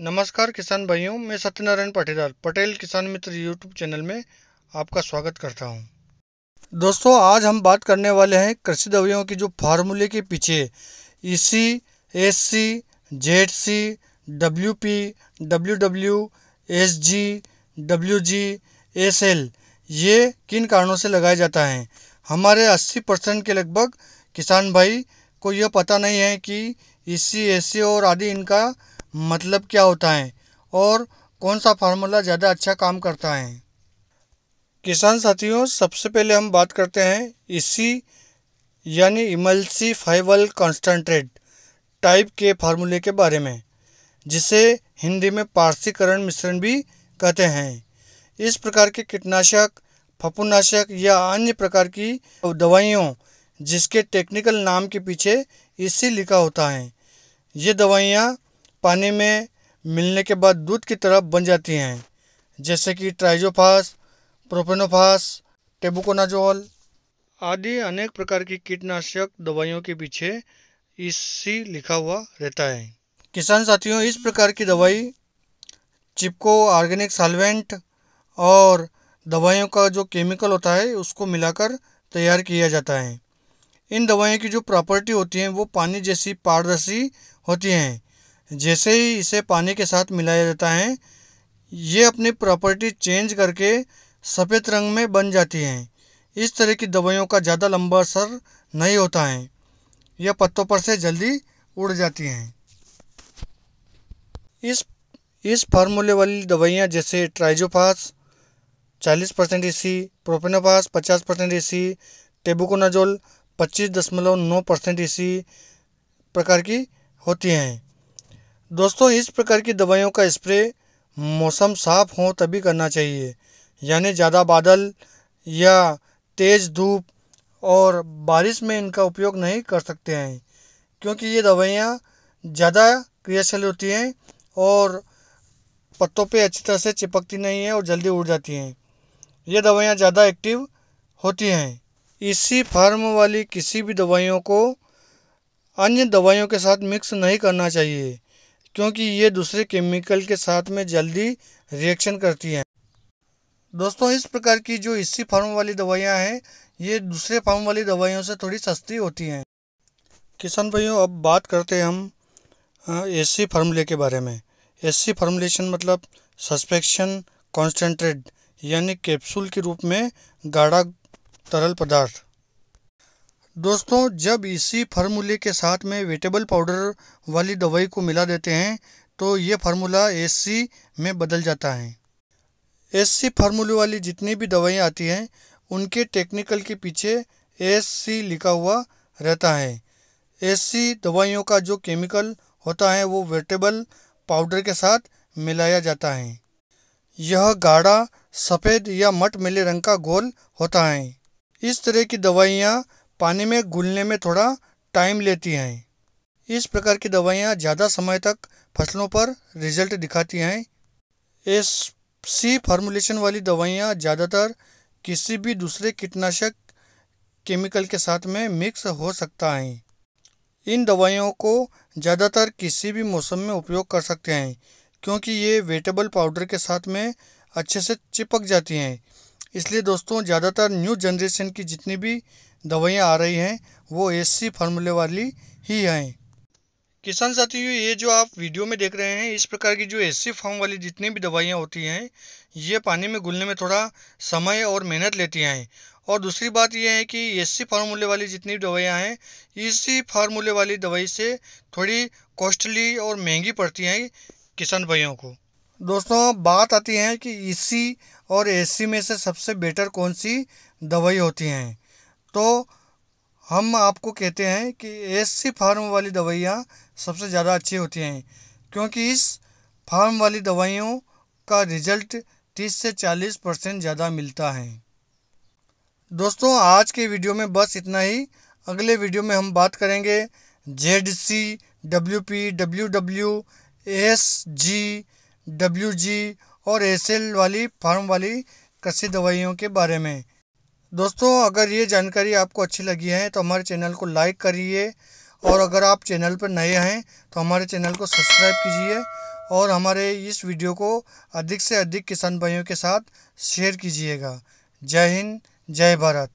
नमस्कार किसान भाइयों मैं सत्यनारायण पाटीदार पटेल किसान मित्र यूट्यूब चैनल में आपका स्वागत करता हूं। दोस्तों आज हम बात करने वाले हैं कृषि दवाइयों की जो फार्मूले के पीछे E C S C Z C W P W W S G W G S L ये किन कारणों से लगाया जाता है हमारे 80 परसेंट के लगभग किसान भाई को यह पता नहीं है कि ई सी एस सी और आदि इनका मतलब क्या होता है और कौन सा फार्मूला ज़्यादा अच्छा काम करता है किसान साथियों सबसे पहले हम बात करते हैं इसी यानी फाइवल कॉन्सनट्रेट टाइप के फार्मूले के बारे में जिसे हिंदी में पारसीकरण मिश्रण भी कहते हैं इस प्रकार के कीटनाशक फपुनाशक या अन्य प्रकार की दवाइयों जिसके टेक्निकल नाम के पीछे इसी लिखा होता है ये दवाइयाँ पानी में मिलने के बाद दूध की तरह बन जाती हैं जैसे कि ट्राइजोफास प्रोपेनोफास टेबुकोनाजोल आदि अनेक प्रकार की कीटनाशक दवाइयों के पीछे इसी लिखा हुआ रहता है किसान साथियों इस प्रकार की दवाई चिपको ऑर्गेनिक साल्वेंट और दवाइयों का जो केमिकल होता है उसको मिलाकर तैयार किया जाता है इन दवाइयों की जो प्रॉपर्टी होती हैं वो पानी जैसी पारदर्शी होती हैं जैसे ही इसे पानी के साथ मिलाया जाता है ये अपनी प्रॉपर्टी चेंज करके सफ़ेद रंग में बन जाती हैं इस तरह की दवाइयों का ज़्यादा लंबा असर नहीं होता है यह पत्तों पर से जल्दी उड़ जाती हैं इस इस फार्मूले वाली दवाइयाँ जैसे ट्राइजोफास 40 परसेंट ए सी प्रोपेनोफास पचास परसेंट ए सी टेबुकोनाजोल पच्चीस दशमलव नौ परसेंट ए सी प्रकार की होती हैं दोस्तों इस प्रकार की दवाइयों का स्प्रे मौसम साफ हो तभी करना चाहिए यानी ज़्यादा बादल या तेज़ धूप और बारिश में इनका उपयोग नहीं कर सकते हैं क्योंकि ये दवाइयाँ ज़्यादा क्रियाशील होती हैं और पत्तों पे अच्छी तरह से चिपकती नहीं है और जल्दी उड़ जाती हैं ये दवाइयाँ ज़्यादा एक्टिव होती हैं इसी फार्म वाली किसी भी दवाइयों को अन्य दवाइयों के साथ मिक्स नहीं करना चाहिए क्योंकि ये दूसरे केमिकल के साथ में जल्दी रिएक्शन करती हैं दोस्तों इस प्रकार की जो इसी फार्म वाली दवाइयाँ हैं ये दूसरे फार्म वाली दवाइयों से थोड़ी सस्ती होती हैं किसान भाइयों अब बात करते हैं हम एसी फार्मूले के बारे में एसी फार्मूलेशन मतलब सस्पेक्शन कॉन्सेंट्रेट यानी कैप्सूल के रूप में गाढ़ा तरल पदार्थ दोस्तों जब इसी फार्मूले के साथ में वेटेबल पाउडर वाली दवाई को मिला देते हैं तो ये फार्मूला एस में बदल जाता है एस फार्मूले वाली जितनी भी दवाइयाँ आती हैं उनके टेक्निकल के पीछे एस लिखा हुआ रहता है एस दवाइयों का जो केमिकल होता है वो वेटेबल पाउडर के साथ मिलाया जाता है यह गाढ़ा सफ़ेद या मट मिले रंग का गोल होता है इस तरह की दवाइयाँ पानी में घुलने में थोड़ा टाइम लेती हैं इस प्रकार की दवाइयाँ ज़्यादा समय तक फसलों पर रिजल्ट दिखाती हैं एस सी फार्मुलेशन वाली दवाइयाँ ज़्यादातर किसी भी दूसरे कीटनाशक केमिकल के साथ में मिक्स हो सकता है इन दवाइयों को ज़्यादातर किसी भी मौसम में उपयोग कर सकते हैं क्योंकि ये वेटेबल पाउडर के साथ में अच्छे से चिपक जाती हैं इसलिए दोस्तों ज़्यादातर न्यू जनरेशन की जितनी भी दवाइयाँ आ रही हैं वो सी फार्मूले वाली ही हैं किसान साथियों ये जो आप वीडियो में देख रहे हैं इस प्रकार की जो सी फार्म वाली जितनी भी दवाइयाँ होती हैं ये पानी में घुलने में थोड़ा समय और मेहनत लेती हैं और दूसरी बात यह है कि सी फार्मूले वाली जितनी भी दवाइयाँ हैं इसी फार्मूले वाली दवाई से थोड़ी कॉस्टली और महंगी पड़ती हैं किसान भाइयों को दोस्तों बात आती है कि ईसी और एसी में से सबसे बेटर कौन सी दवाई होती हैं तो हम आपको कहते हैं कि एसी फार्म वाली दवाइयाँ सबसे ज़्यादा अच्छी होती हैं क्योंकि इस फार्म वाली दवाइयों का रिजल्ट 30 से 40 परसेंट ज़्यादा मिलता है दोस्तों आज के वीडियो में बस इतना ही अगले वीडियो में हम बात करेंगे Z C W P W W S G W G और एस एल वाली फार्म वाली कृषि दवाइयों के बारे में दोस्तों अगर ये जानकारी आपको अच्छी लगी है तो हमारे चैनल को लाइक करिए और अगर आप चैनल पर नए हैं तो हमारे चैनल को सब्सक्राइब कीजिए और हमारे इस वीडियो को अधिक से अधिक किसान भाइयों के साथ शेयर कीजिएगा जय हिंद जय भारत